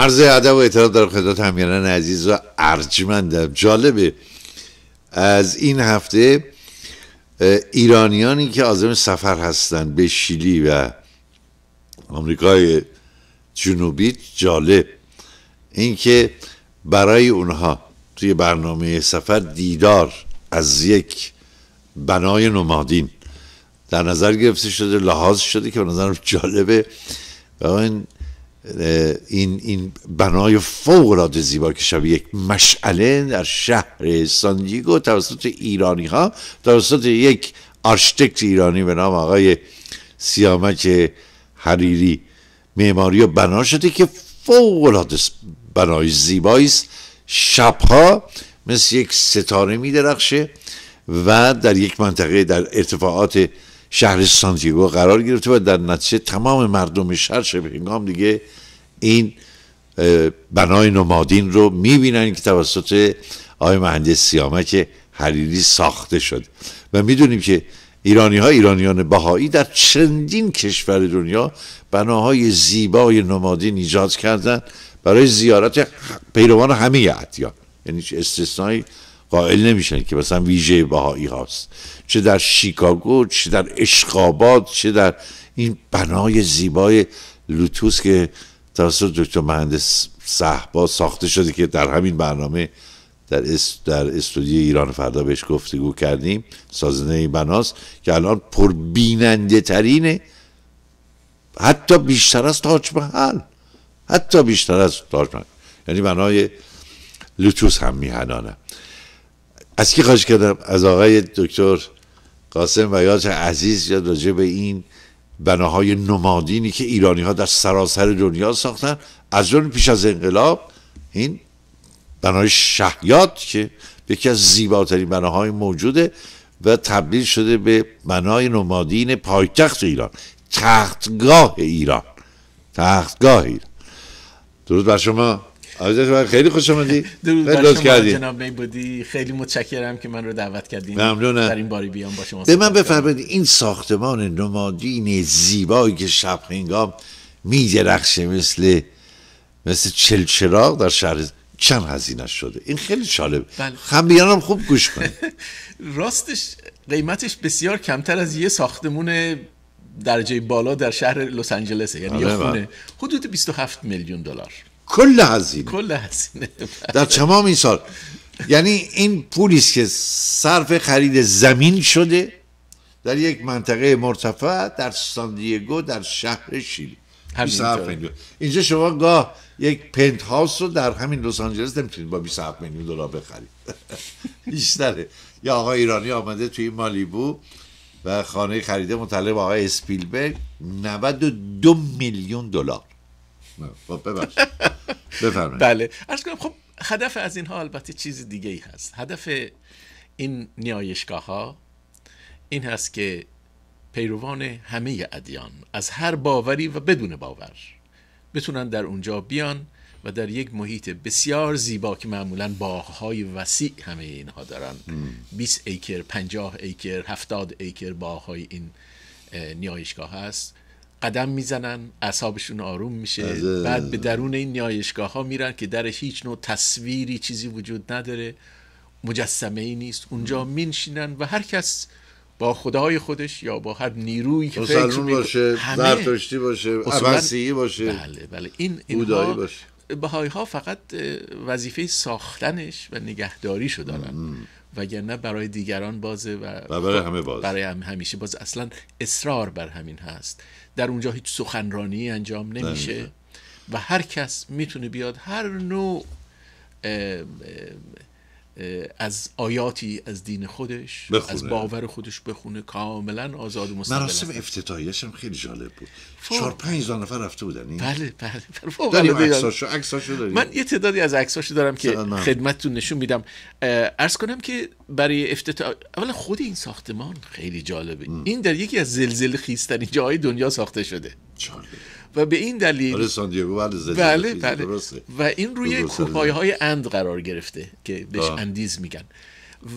عرض ادب و اعتراض دارم خدمت همگنان عزیز و ارجمندم جالبه از این هفته ایرانیانی که آزم سفر هستند به شیلی و آمریکای جنوبی جالب اینکه برای اونها توی برنامه سفر دیدار از یک بنای نمادین در نظر گرفته شده لحاظ شده که به نظرم جالبه و این این, این بنای فوق العاده زیبا که شبیه یک مشعله در شهر ساندیگو توسط ایرانی ها توسط یک آرشیتکت ایرانی به نام آقای سیامک حریری معماری و بنا شده که فوق العاده بنای زیبایی است شبها مثل یک ستاره می درخشه و در یک منطقه در ارتفاعات شهر سانتیگو قرار گرفته و در نتیجه تمام مردم شهر هنگام دیگه این بنای نمادین رو میبینن که توسط آقای مهندس سیامک حریری ساخته شد و میدونیم که ایرانی ها ایرانیان بهایی در چندین کشور دنیا بناهای زیبای نمادین ایجاد کردند برای زیارت پیروان همه ادیان یعنی استثنایی قائل نمیشن که مثلا ویژه بهایی هاست چه در شیکاگو چه در اشقاباد چه در این بنای زیبای لوتوس که توسط دکتر مهندس صحبا ساخته شده که در همین برنامه در, در استودیو ایران فردا بهش گفتگو کردیم سازنده این بناست که الان پربیننده ترینه حتی بیشتر از تاج محل حتی بیشتر از تاج محل یعنی بنای لوتوس هم میهنانه از کی خواهش کردم از آقای دکتر قاسم و یاد عزیز یاد راجع به این بناهای نمادینی که ایرانی ها در سراسر دنیا ساختن از جمله پیش از انقلاب این بنای شهیات که یکی از زیباترین بناهای موجوده و تبدیل شده به بنای نمادین پایتخت ایران تختگاه ایران تختگاه ایران درود بر شما خیلی خوش آمدی خیلی کردی جناب میبودی خیلی متشکرم که من رو دعوت کردین ممنونم در این باری بیام با شما به من بفرمایید این ساختمان نمادین زیبایی که شب هنگام میدرخشه مثل مثل چلچراغ در شهر چند هزینه شده این خیلی شالب بله. هم خوب گوش کنید راستش قیمتش بسیار کمتر از یه ساختمون درجه بالا در شهر لس آنجلس یعنی آره، یه بله. خونه حدود 27 میلیون دلار کل هزینه کل بله. در تمام این سال یعنی این پولی است که صرف خرید زمین شده در یک منطقه مرتفع در ساندیگو در شهر شیلی همین اینجا شما گاه یک پنت هاوس رو در همین لس آنجلس نمیتونید با 27 میلیون دلار بخرید بیشتره یا آقای ایرانی آمده توی مالیبو و خانه خریده مطلب آقای اسپیلبرگ 92 میلیون دلار خب، ببخشید بله عرض کنم خب هدف از اینها البته چیز دیگه ای هست هدف این نیایشگاه ها این هست که پیروان همه ادیان از هر باوری و بدون باور بتونن در اونجا بیان و در یک محیط بسیار زیبا که معمولا باغهای وسیع همه اینها دارن 20 ایکر 50 ایکر 70 ایکر باغهای این نیایشگاه هست قدم میزنن اعصابشون آروم میشه بعد به درون این نیایشگاه ها میرن که در هیچ نوع تصویری چیزی وجود نداره مجسمه ای نیست اونجا مینشینن و هر کس با خدای خودش یا با هر نیرویی که فکر باشه زرتشتی باشه عباسی باشه بله بله این اینها باشه بهایی ها فقط وظیفه ساختنش و نگهداریشو دارن وگرنه برای دیگران بازه و, برای خب همه باز برای هم همیشه باز اصلا اصرار بر همین هست در اونجا هیچ سخنرانی انجام نمیشه نمیشه. و هر کس میتونه بیاد هر نوع از آیاتی از دین خودش از باور خودش بخونه کاملا آزاد و مستقل مراسم افتتاحیش خیلی جالب بود چهار پنج نفر رفته بودن این بله بله, بله. من یه تعدادی از عکساشو دارم که خدمتتون نشون میدم عرض کنم که برای افتتاح اولا خود این ساختمان خیلی جالبه این در یکی از زلزله خیزترین جاهای دنیا ساخته شده و به این دلیل آره، بله بله, و این روی کوپایه های اند قرار گرفته که بهش اندیز میگن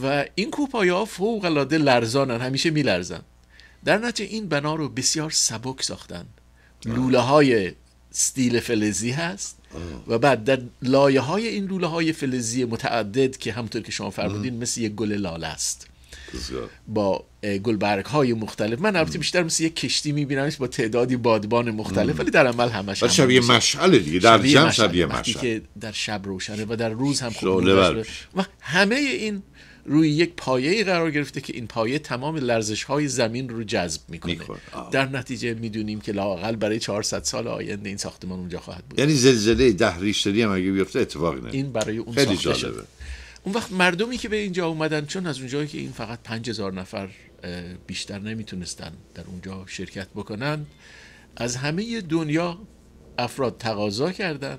و این کوپایه ها فوق العاده لرزانن همیشه میلرزن در نتیجه این بنا رو بسیار سبک ساختن لوله های ستیل فلزی هست و بعد در لایه های این لوله های فلزی متعدد که همطور که شما فرمودین مثل یک گل لاله است با گلبرگ های مختلف من البته بیشتر مثل یک کشتی میبینم با تعدادی بادبان مختلف ولی در عمل همش هم شبیه مشعل دیگه در جمع شبیه مشعل که در شب روشنه و در روز هم و همه این روی یک پایه قرار گرفته که این پایه تمام لرزش های زمین رو جذب میکنه در نتیجه میدونیم که لاقل برای 400 سال آینده این ساختمان اونجا خواهد بود یعنی زلزله ده ریشتری هم اگه بیفته اتفاقی نمیفته این برای اون خیلی اون وقت مردمی که به اینجا اومدن چون از اونجایی که این فقط 5000 نفر بیشتر نمیتونستن در اونجا شرکت بکنن از همه دنیا افراد تقاضا کردن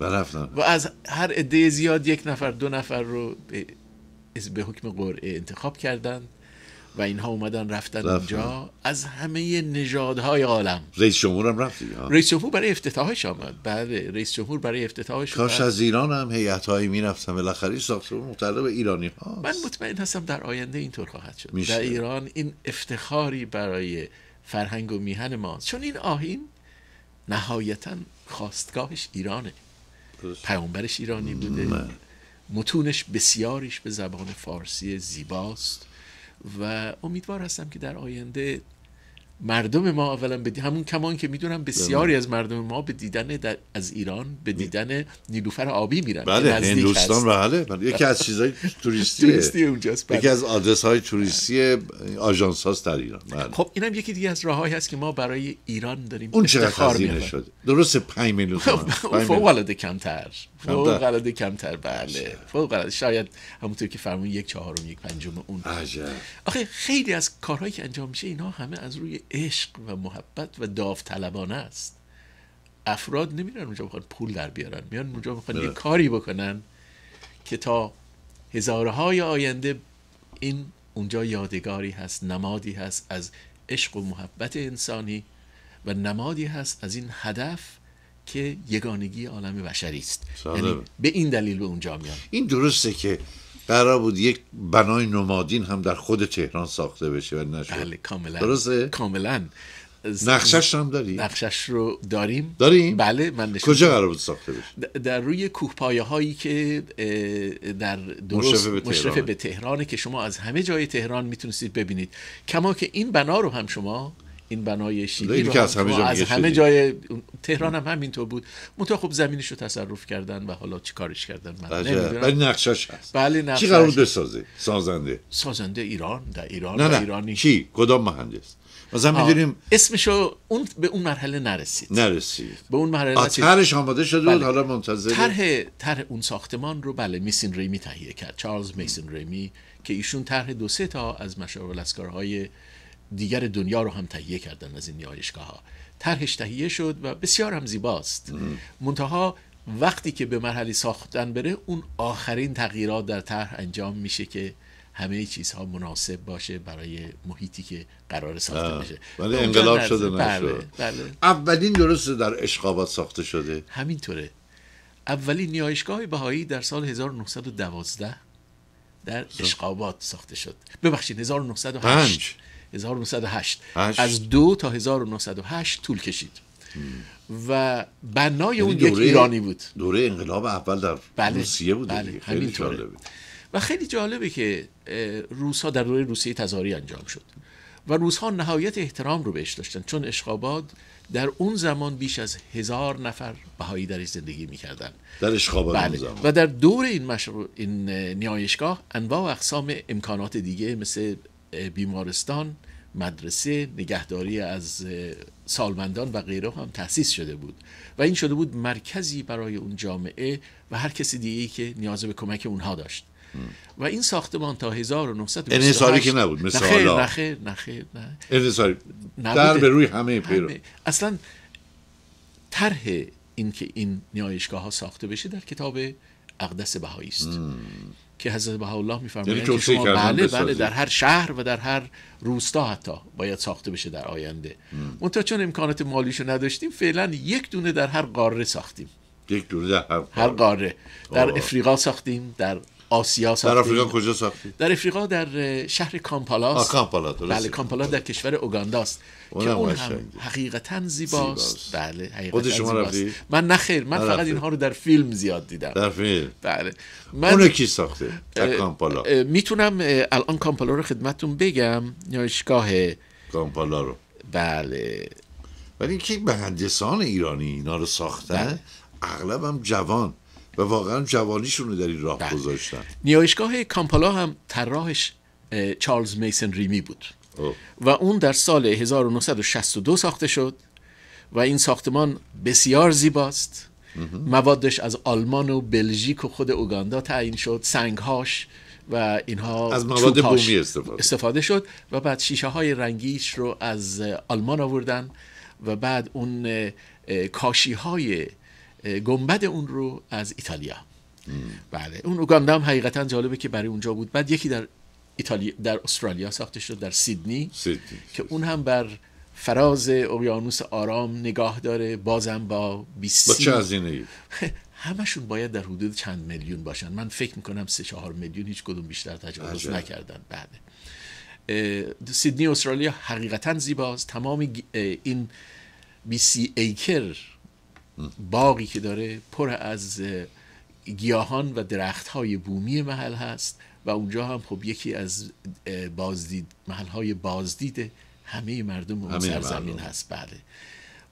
و رفتن و از هر عده زیاد یک نفر دو نفر رو به, به حکم قرعه انتخاب کردند و اینها اومدن رفتن اونجا از همه نژادهای عالم رئیس جمهور هم رفت رئیس جمهور برای افتتاحش آمد بعد بله، رئیس جمهور برای افتتاحش کاش از ایران هم هیئت هایی میرفتن بالاخره ساختمان مطلب ایرانی ها من مطمئن هستم در آینده اینطور خواهد شد میشه در ایران این افتخاری برای فرهنگ و میهن ما چون این آهین نهایتا خواستگاهش ایرانه پیامبرش ایرانی بوده متونش بسیاریش به زبان فارسی زیباست و امیدوار هستم که در آینده مردم ما اولا به همون کمان که میدونم بسیاری بله. از مردم ما به دیدن در... از ایران به دیدن نیلوفر آبی میرن بله هندوستان بله بله یکی از چیزهای توریستیه. توریستی اونجاست بله. یکی از آدرس های توریستی آژانس در ایران بله. خب اینم یکی دیگه از راههایی هست که ما برای ایران داریم اون چقدر هزینه شده درست 5 میلیون فوق العاده کمتر فوق العاده کمتر بله فوق العاده شاید همونطور که فرمون یک چهارم یک پنجم اون آخه خیلی از کارهایی که انجام میشه اینا همه از روی عشق و محبت و داوطلبانه است افراد نمیرن اونجا میخوان پول در بیارن میان اونجا میخوان یه بله. کاری بکنن که تا هزارهای آینده این اونجا یادگاری هست نمادی هست از عشق و محبت انسانی و نمادی هست از این هدف که یگانگی عالم بشری است یعنی به این دلیل به اونجا میان این درسته که قرار بود یک بنای نمادین هم در خود تهران ساخته بشه و نشد بله کاملا درسته کاملا نقشش هم داری؟ نقشش رو داریم داریم؟ بله من کجا قرار بود ساخته بشه؟ در روی کوهپایه هایی که در درست مشرف به تهران که شما از همه جای تهران میتونستید ببینید کما که این بنا رو هم شما این بنای شیعی از همه, همه جای تهران هم همینطور بود منتها خب زمینش رو تصرف کردن و حالا چی کارش کردن من نمیدونم ولی نقشش هست بله نقشش چی قرار بسازه سازنده سازنده ایران در ایران نه نه. ایرانی کی کدام مهندس مثلا میدونیم اسمشو اون به اون مرحله نرسید نرسید به اون مرحله نرسید طرحش آماده شده بود بله. حالا منتظر طرح طرح اون ساختمان رو بله میسین ریمی تهیه کرد چارلز میسین ریمی که ایشون طرح دو سه تا از های. دیگر دنیا رو هم تهیه کردن از این نیایشگاه ها طرحش تهیه شد و بسیار هم زیباست منتها وقتی که به مرحله ساختن بره اون آخرین تغییرات در طرح انجام میشه که همه چیزها مناسب باشه برای محیطی که قرار ساخته میشه ولی انقلاب شده نشد بله،, بله، اولین درست در اشقابات ساخته شده همینطوره اولین نیایشگاه بهایی در سال 1912 در اشقابات ساخته شد ببخشید 1908 1908 هشت. از دو تا 1908 طول کشید و بنای اون یعنی یک ایرانی بود دوره انقلاب اول در بله. روسیه بود بله. خیلی جالبه و خیلی جالبه که روس ها در دوره روسیه تزاری انجام شد و روس ها نهایت احترام رو بهش داشتن چون اشخاباد در اون زمان بیش از هزار نفر بهایی در زندگی میکردن در اشخاباد بله. زمان. و در دور این, مشر... این نیایشگاه انواع و اقسام امکانات دیگه مثل بیمارستان مدرسه نگهداری از سالمندان و غیره هم تأسیس شده بود و این شده بود مرکزی برای اون جامعه و هر کسی دیگه که نیاز به کمک اونها داشت و این ساختمان تا 1928 که نبود نخیر، نخیر نخیر نه در به روی همه پیرو همه. اصلا طرح اینکه این نیایشگاه ها ساخته بشه در کتاب اقدس بهایی است که حضرت الله میفرمایند یعنی که شما بله بله در هر شهر و در هر روستا حتی باید ساخته بشه در آینده منتها چون امکانات مالیشو نداشتیم فعلا یک دونه در هر قاره ساختیم یک دونه در هر قاره, در افریقا ساختیم در آسیا ساخته در آفریقا کجا ساختی در افریقا در شهر کامپالاس کامپالا بله کامپالا در کشور اوگانداست که اون هم حقیقتا زیباست, بله حقیقتا خود شما زیباست. من نخیر من فقط اینها رو در فیلم زیاد دیدم در فیلم بله من کی ساخته در کامپالا میتونم الان کامپالا رو خدمتتون بگم نمایشگاه کامپالا رو بله ولی کی مهندسان ایرانی اینا رو ساختن بله. اغلب هم جوان و واقعا جوانیشون رو در این راه بله. گذاشتن نیایشگاه کامپالا هم طراحش چارلز میسن ریمی بود و اون در سال 1962 ساخته شد و این ساختمان بسیار زیباست موادش از آلمان و بلژیک و خود اوگاندا تعیین شد سنگهاش و اینها از مواد بومی استفاده. استفاده شد و بعد شیشه های رنگیش رو از آلمان آوردن و بعد اون کاشی های گنبد اون رو از ایتالیا بله اون اوگاندا هم حقیقتا جالبه که برای اونجا بود بعد یکی در ایتالیا در استرالیا ساخته شد در سیدنی, که اون هم بر فراز اقیانوس آرام نگاه داره بازم با 20 با چه همشون باید در حدود چند میلیون باشن من فکر میکنم سه چهار میلیون هیچ کدوم بیشتر تجاوز نکردن بعد بله. سیدنی استرالیا حقیقتا زیباست تمام این بی ایکر باقی که داره پر از گیاهان و درخت های بومی محل هست و اونجا هم خب یکی از بازدید محل های بازدید همه مردم اون سرزمین هست بله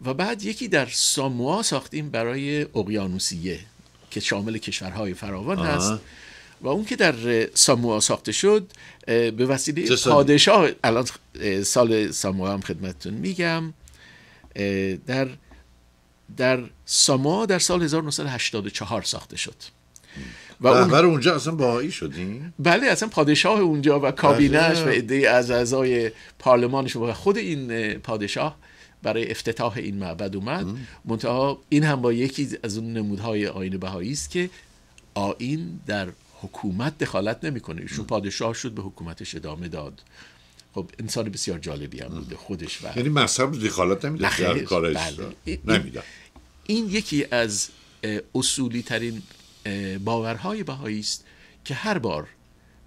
و بعد یکی در ساموا ساختیم برای اقیانوسیه که شامل کشورهای فراوان هست و اون که در ساموا ساخته شد به وسیله پادشاه الان سال ساموا هم خدمتتون میگم در در ساما در سال 1984 ساخته شد و بله، اون... بله، اونجا اصلا باهایی شدیم بله اصلا پادشاه اونجا و کابینش بله. و ایده از اعضای پارلمانش و خود این پادشاه برای افتتاح این معبد اومد منتها این هم با یکی از اون نمودهای آین بهایی است که آین در حکومت دخالت نمیکنه ایشون پادشاه شد به حکومتش ادامه داد خب انسان بسیار جالبی هم بوده خودش و یعنی مذهب دخالت نمیده در کارش بله. نمیده این یکی از اصولی ترین باورهای بهایی است که هر بار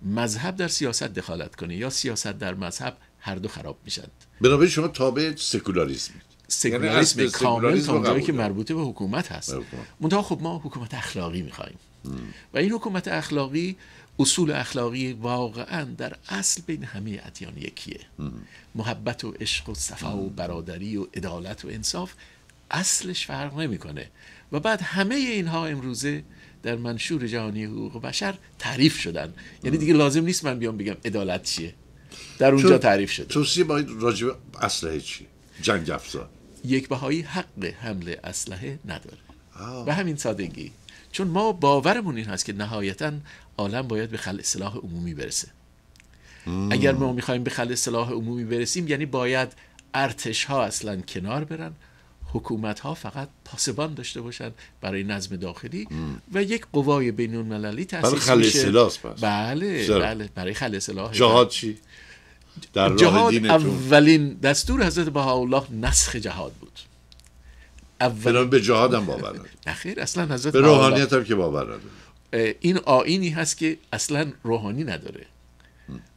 مذهب در سیاست دخالت کنه یا سیاست در مذهب هر دو خراب میشند. بنابراین شما تابع سکولاریسم یعنی سکولاریسم کامل تا اونجایی که مربوطه به حکومت هست منتها خب ما حکومت اخلاقی میخواییم. و این حکومت اخلاقی اصول اخلاقی واقعا در اصل بین همه ادیان یکیه محبت و عشق و صفا و برادری و عدالت و انصاف اصلش فرق نمیکنه و بعد همه اینها امروزه در منشور جهانی حقوق بشر تعریف شدن یعنی دیگه لازم نیست من بیام بگم عدالت چیه در اونجا تعریف شده توصیه باید راجع اسلحه چی جنگ افزار یک بهایی حق حمل اسلحه نداره به همین سادگی چون ما باورمون این هست که نهایتا عالم باید به خل اصلاح عمومی برسه اگر ما میخوایم به خل اصلاح عمومی برسیم یعنی باید ارتش ها اصلا کنار برن حکومت ها فقط پاسبان داشته باشن برای نظم داخلی و یک قوای بین المللی خل میشه بله بله برای خل اصلاح جهاد چی در جهاد اولین دستور حضرت بهاءالله نسخ جهاد بود اول به جهادم باور نخیر اصلا حضرت به روحانیت هم که باور این آینی هست که اصلا روحانی نداره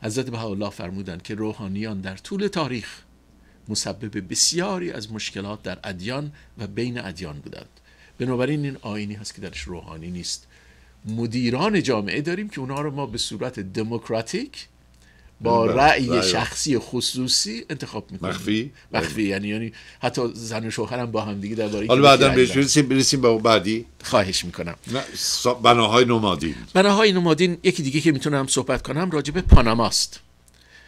حضرت الله فرمودند که روحانیان در طول تاریخ مسبب بسیاری از مشکلات در ادیان و بین ادیان بودند بنابراین این آینی هست که درش روحانی نیست مدیران جامعه داریم که اونها رو ما به صورت دموکراتیک با بله، رأی شخصی خصوصی انتخاب میکنه مخفی مخفی یعنی یعنی حتی زن و شوهرم با هم دیگه درباره حالا بعدا برسیم برسیم به بعدی خواهش میکنم بناهای نمادین بناهای نمادین یکی دیگه که میتونم صحبت کنم راجب پاناماست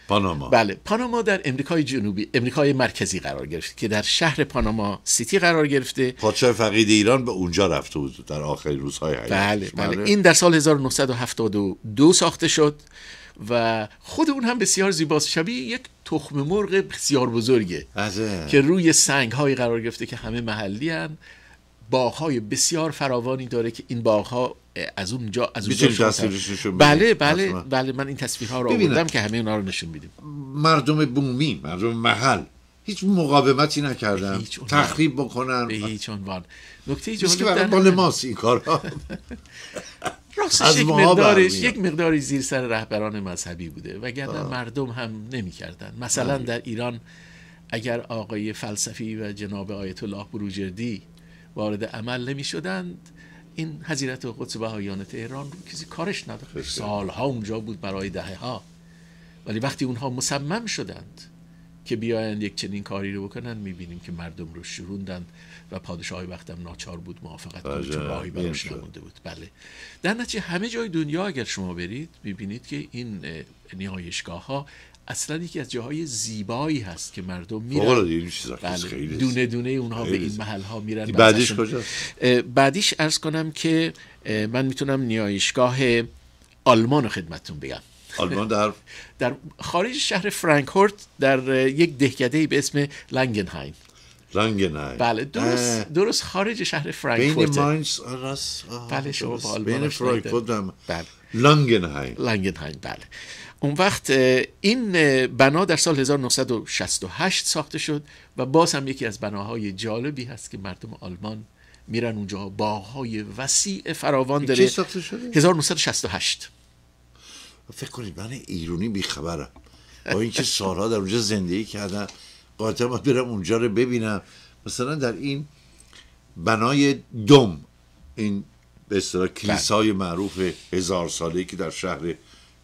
پاناما بله پاناما در امریکای جنوبی امریکای مرکزی قرار گرفت که در شهر پاناما سیتی قرار گرفته پادشاه فقید ایران به اونجا رفته بود در آخر روزهای حیاتش بله, بله بله این در سال 1972 ساخته شد و خود اون هم بسیار زیباست شبیه یک تخم مرغ بسیار بزرگه بله. که روی سنگ های قرار گرفته که همه محلی هن باغ های بسیار فراوانی داره که این باغ ها از اونجا از اونجا بله بله بله من این ها رو آوردم که همه اونا رو نشون میدیم مردم بومی مردم محل هیچ مقاومتی نکردن تخریب بکنن به هیچ عنوان نکته جالب با لماس این کارا راستش یک مقدارش یک مقداری زیر سر رهبران مذهبی بوده وگرنه مردم هم نمیکردن مثلا در ایران اگر آقای فلسفی و جناب آیت الله بروجردی وارد عمل نمی شدند این حضیرت قدس بهایان تهران کسی کارش نداشت سالها اونجا بود برای دهه ها ولی وقتی اونها مصمم شدند که بیایند یک چنین کاری رو بکنن میبینیم که مردم رو شروندند و پادشاه وقتم ناچار بود موافقت کنه بله، چون بود بله در نتیجه همه جای دنیا اگر شما برید میبینید که این نیایشگاه ها اصلا یکی از جاهای زیبایی هست که مردم میرن بله. دونه دونه اونها به این محل ها میرن بعدیش کجاست بعدیش ارز کنم که من میتونم نیایشگاه آلمان رو خدمتتون بگم آلمان در در خارج شهر فرانکفورت در یک دهکده ای به اسم لنگنهایم لنگنهایم بله درست درست خارج شهر فرانکفورت بین ماینز بله شما با آلمان فرانکفورت بله لنگنهایم لنگنهایم بله اون وقت این بنا در سال 1968 ساخته شد و باز هم یکی از بناهای جالبی هست که مردم آلمان میرن اونجا باغهای وسیع فراوان داره 1968 فکر کنید من ایرونی بیخبرم با اینکه سالها در اونجا زندگی کردم قاطعا باید برم اونجا رو ببینم مثلا در این بنای دوم این به اصطلاح بله. کلیسای معروف هزار ساله که در شهر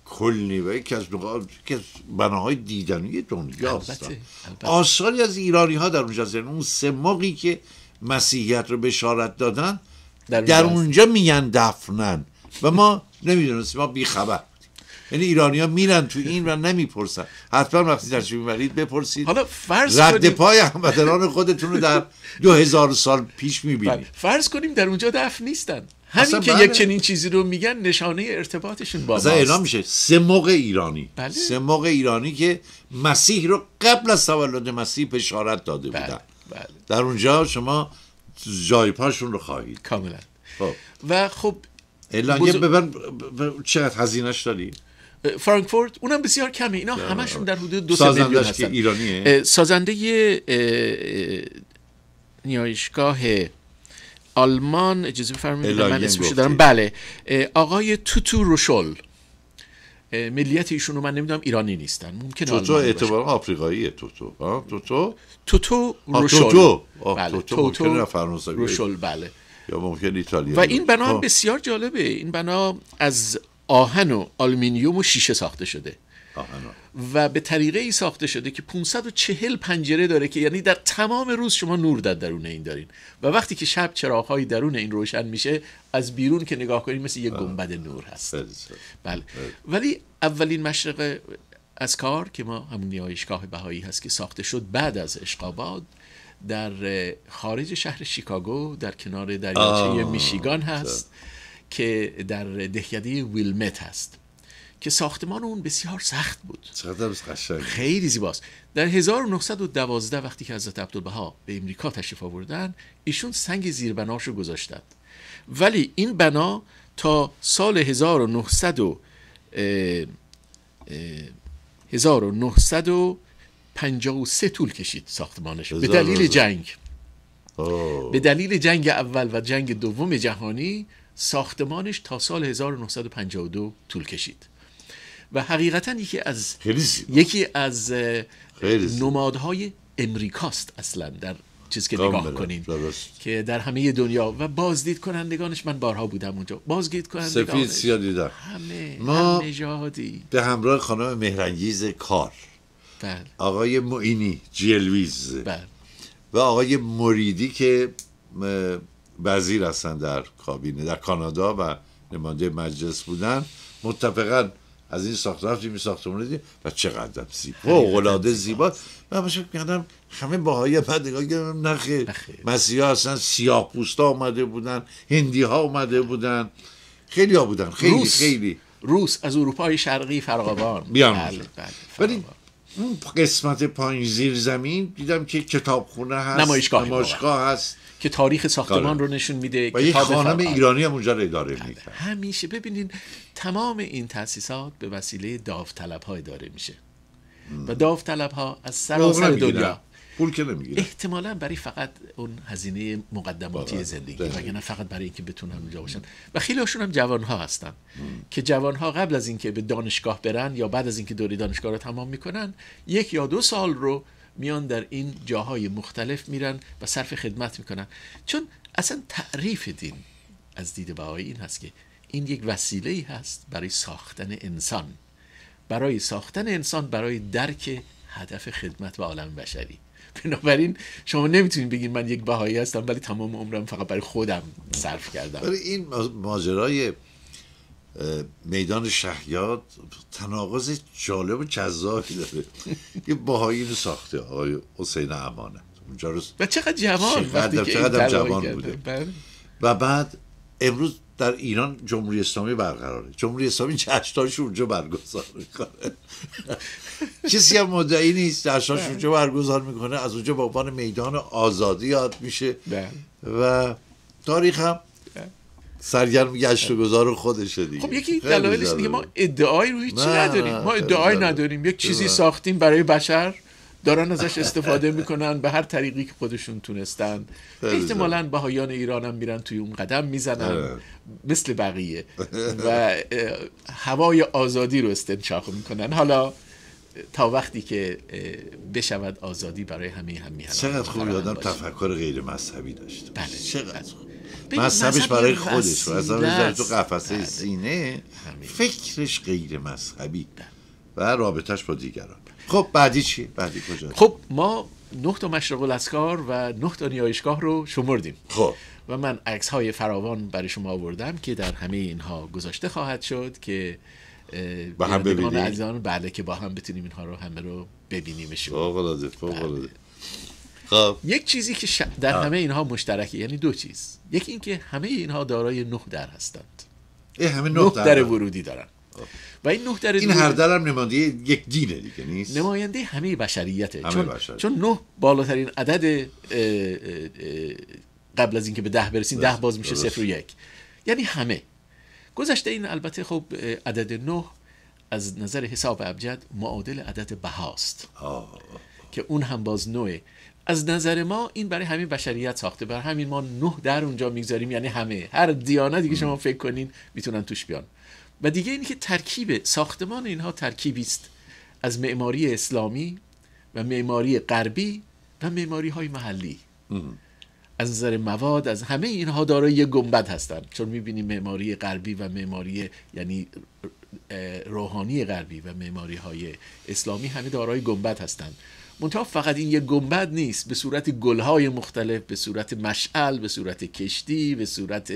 کلنی و یکی از یکی بناهای دیدنی دنیا آثاری از ایرانی ها در اونجا زندگی اون سماقی که مسیحیت رو بشارت دادن در, اونجا میگن دفنن و ما نمیدونستیم ما بیخبر یعنی ها میرن تو این و نمیپرسن حتما وقتی در میبرید بپرسید حالا فرض رد کنیم... پای احمدران خودتون رو در دو هزار سال پیش میبینید بله. فرض کنیم در اونجا دفن نیستن همین که بله. یک چنین چیزی رو میگن نشانه ارتباطشون با ماست اعلام میشه سه موقع ایرانی بله. سه موقع ایرانی که مسیح رو قبل از تولد مسیح بشارت داده بله. بودن بله. در اونجا شما جای پاشون رو خواهید کاملا خب. و خب الان بزر... ببن... ب... ب... چقدر هزینهش داری فرانکفورت اونم بسیار کمه اینا همشون در حدود دو سه میلیون هستن ایرانیه. سازنده نیایشگاه آلمان اجازه بفرمایید من اسمش دارم بله آقای توتو روشل ملیت رو من نمیدونم ایرانی نیستن ممکن توتو اعتبار آفریقاییه توتو توتو توتو روشل توتو بله. توتو روشل بله یا ممکن ایتالیا و این بنا بسیار جالبه این بنا از آهن و آلومینیوم و شیشه ساخته شده و به طریقه ای ساخته شده که 540 پنجره داره که یعنی در تمام روز شما نور در درون این دارین و وقتی که شب چراغهای درون این روشن میشه از بیرون که نگاه کنید مثل یه گنبد نور هست بله ولی اولین مشرق از کار که ما همون نیایشگاه بهایی هست که ساخته شد بعد از اشقاباد در خارج شهر شیکاگو در کنار دریاچه میشیگان هست خب. که در دهکده ویلمت هست که ساختمان اون بسیار سخت بود خیلی زیباست در 1912 وقتی که حضرت عبدالبها به امریکا تشریف آوردن ایشون سنگ زیربناش رو گذاشتند ولی این بنا تا سال 1900 1953 طول کشید ساختمانش به دلیل جنگ به دلیل جنگ اول و جنگ دوم جهانی ساختمانش تا سال 1952 طول کشید و حقیقتا یکی از یکی از نمادهای امریکاست اصلا در چیز که نگاه بله، کنین که در همه دنیا و بازدید کنندگانش من بارها بودم اونجا بازدید کنندگانش سفید سیاه دیدم همه ما به همراه خانم مهرنگیز کار بل. آقای معینی جیلویز بل. و آقای مریدی که وزیر هستن در کابینه در کانادا و نماینده مجلس بودن متفقا از این ساخت رفتیم این و چقدر زیبا و غلاده زیبا و شکل کردم همه باهایی بعد نگاه کردم نخیر مسیح اصلا سیاه پوستا بودن هندی ها اومده بودن خیلی ها بودن خیلی خیلی روس از اروپای شرقی فراوان بیان بله، بله، ولی قسمت پایین زیر زمین دیدم که کتابخونه هست نمایشگاه, هست که تاریخ ساختمان بله. رو نشون میده و یک خانم ایرانی هم اونجا رو اداره بله. میکنه همیشه ببینین تمام این تاسیسات به وسیله داوطلب های داره میشه و داوطلب ها از سراسر دنیا پول نمیگیره احتمالا برای فقط اون هزینه مقدماتی آره، زندگی نه فقط برای اینکه بتونن اونجا باشن و خیلی هاشون هم جوان ها هستن که جوان ها قبل از اینکه به دانشگاه برن یا بعد از اینکه دوره دانشگاه رو تمام میکنن یک یا دو سال رو میان در این جاهای مختلف میرن و صرف خدمت میکنن چون اصلا تعریف دین از دید بهایی این هست که این یک وسیله ای هست برای ساختن انسان برای ساختن انسان برای درک هدف خدمت و عالم بشری بنابراین شما نمیتونید بگین من یک بهایی هستم ولی تمام عمرم فقط برای خودم صرف کردم برای این ماجرای میدان شهیاد تناقض جالب و جذابی داره یه باهایی رو ساخته آقای حسین امانه و چقدر جوان چقدر, جوان بوده بله. و بعد امروز در ایران جمهوری اسلامی برقراره جمهوری اسلامی جشناش اونجا برگزار میکنه کسی هم مدعی نیست جشناش اونجا برگزار میکنه از اونجا به عنوان میدان آزادی یاد میشه بله. و تاریخ هم بله. سرگرم گشت و گذار خودشه دیگه خب یکی دلایلش دیگه ما ادعای رو چی نداریم ما ادعای نداریم یک چیزی ساختیم برای بشر دارن ازش استفاده میکنن به هر طریقی که خودشون تونستن احتمالا بهایان ایران هم میرن توی اون قدم میزنن آره. مثل بقیه و هوای آزادی رو استنشاق میکنن حالا تا وقتی که بشود آزادی برای همه هم میهن چقدر خوب یادم تفکر غیر مذهبی داشت بله چقدر مذهبش برای خودش و از تو قفسه بله. زینه فکرش غیر مذهبی بله. و رابطش با دیگران خب بعدی چی بعدی کجا خب ما نه تا مشرق الاسکار و نه تا نیایشگاه رو شمردیم خب و من عکس های فراوان برای شما آوردم که در همه اینها گذاشته خواهد شد که با هم ببینیم بله که با هم بتونیم اینها رو همه رو ببینیم فوق العاده فوق بله. العاده خب یک چیزی که در آه. همه اینها مشترکه یعنی دو چیز یکی اینکه همه اینها دارای نه در هستند همه نه, در, در ورودی دارن خب. و این نه در این هر درم نماینده یک دینه دیگه نیست نماینده همه بشریته چون نه بالاترین عدد قبل از اینکه به ده برسیم ده باز میشه صفر یک یعنی همه گذشته این البته خب عدد نه از نظر حساب ابجد معادل عدد بهاست که اون هم باز نوعه از نظر ما این برای همه بشریت ساخته بر همین ما نه در اونجا میگذاریم یعنی همه هر دیانتی که شما فکر کنین میتونن توش بیان و دیگه اینکه ترکیب ساختمان اینها ترکیبی است از معماری اسلامی و معماری غربی و معماری های محلی از نظر مواد از همه اینها دارای یک گنبد هستند چون میبینیم معماری غربی و معماری یعنی روحانی غربی و معماری های اسلامی همه دارای گنبد هستند منتها فقط این یه گنبد نیست به صورت گلهای مختلف به صورت مشعل به صورت کشتی به صورت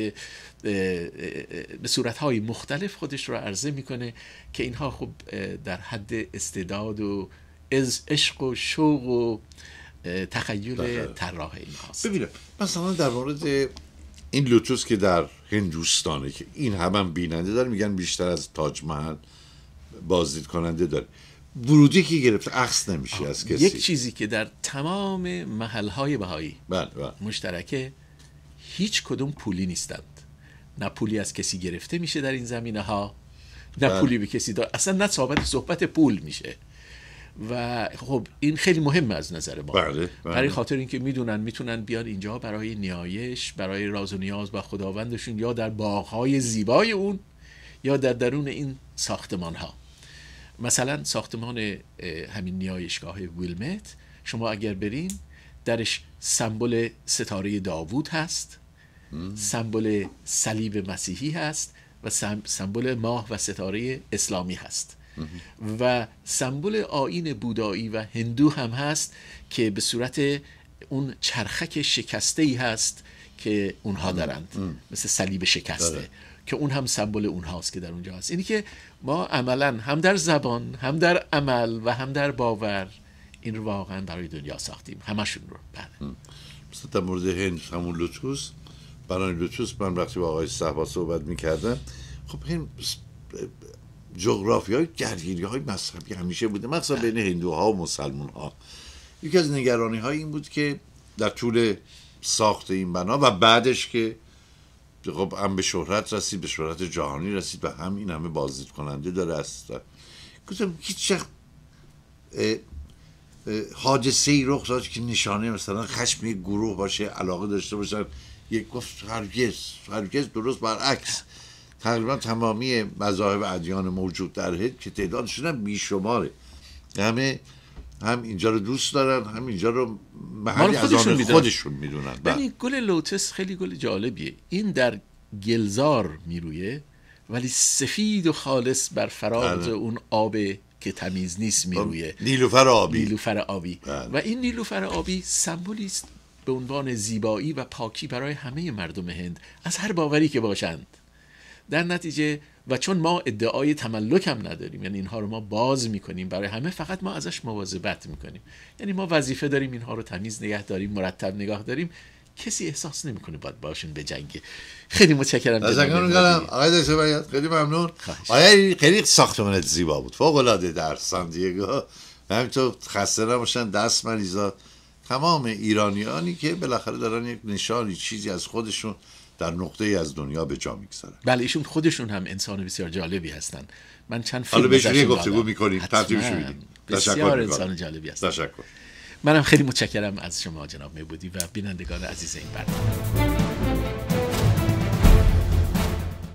به صورتهای مختلف خودش رو عرضه میکنه که اینها خب در حد استعداد و عشق و شوق و تخیل بله. طراح این هاست ببینم مثلا در مورد این لوتوس که در هندوستانه که این هم, بیننده داره میگن بیشتر از تاج محل بازدید کننده داره ورودی که گرفت عکس نمیشه از کسی یک چیزی که در تمام محلهای بهایی بله، بله. مشترکه هیچ کدوم پولی نیستند نه پولی از کسی گرفته میشه در این زمینه ها نه بله. پولی به کسی دار اصلا نه صحبت صحبت پول میشه و خب این خیلی مهمه از نظر ما برای خاطر اینکه میدونن میتونن بیان اینجا برای نیایش برای راز و نیاز با خداوندشون یا در باغهای زیبای اون یا در درون این ساختمان ها مثلا ساختمان همین نیایشگاه ویلمت شما اگر برین درش سمبل ستاره داوود هست سمبل صلیب مسیحی هست و سمبل ماه و ستاره اسلامی هست و سمبل آین بودایی و هندو هم هست که به صورت اون چرخک شکسته ای هست که اونها دارند مثل صلیب شکسته که اون هم سمبل اونهاست که در اونجا هست اینی که ما عملا هم در زبان هم در عمل و هم در باور این رو واقعا برای دنیا ساختیم همشون رو بله مثلا در مورد هند همون لوتوس برای لوتوس من وقتی با آقای صحبا صحبت میکردم خب هند جغرافی های گرگیری های مذهبی همیشه بوده مثلا بله. بین هندوها و مسلمون ها یکی از نگرانی های این بود که در طول ساخت این بنا و بعدش که خب هم به شهرت رسید به شهرت جهانی رسید و هم این همه بازدید کننده داره است گفتم هیچ حادثه ای رخ داد که نشانه مثلا خشم یک گروه باشه علاقه داشته باشن یک گفت هرگز هرگز درست برعکس تقریبا تمامی مذاهب ادیان موجود در هد که تعدادشون هم بیشماره یعنی همه هم اینجا رو دوست دارن هم اینجا رو محلی خودشون, خودشون میدونن ولی بله. گل لوتس خیلی گل جالبیه این در گلزار میرویه ولی سفید و خالص بر فراز بله. اون آب که تمیز نیست میرویه نیلوفر آبی نیلوفر آبی بله. و این نیلوفر آبی سمبولی است به عنوان زیبایی و پاکی برای همه مردم هند از هر باوری که باشند در نتیجه و چون ما ادعای تملک هم نداریم یعنی اینها رو ما باز میکنیم برای همه فقط ما ازش مواظبت میکنیم یعنی ما وظیفه داریم اینها رو تمیز نگه داریم مرتب نگاه داریم کسی احساس نمیکنه باید باشون بجنگه خیلی متشکرم از گفتم آقای دکتر خیلی ممنون آقای خیلی ساختمانت زیبا بود فوق العاده در سان دیگو همینطور خسته نباشن دست مریضا تمام ایرانیانی که بالاخره دارن یک نشانی چیزی از خودشون در نقطه ای از دنیا به جا میگذارن بله ایشون خودشون هم انسان بسیار جالبی هستند من چند فیلم حالا یه گفتگو میکنیم ترتیبش میدیم بسیار انسان جالبی هستن تشکر منم خیلی متشکرم از شما جناب میبودی و بینندگان عزیز این برنامه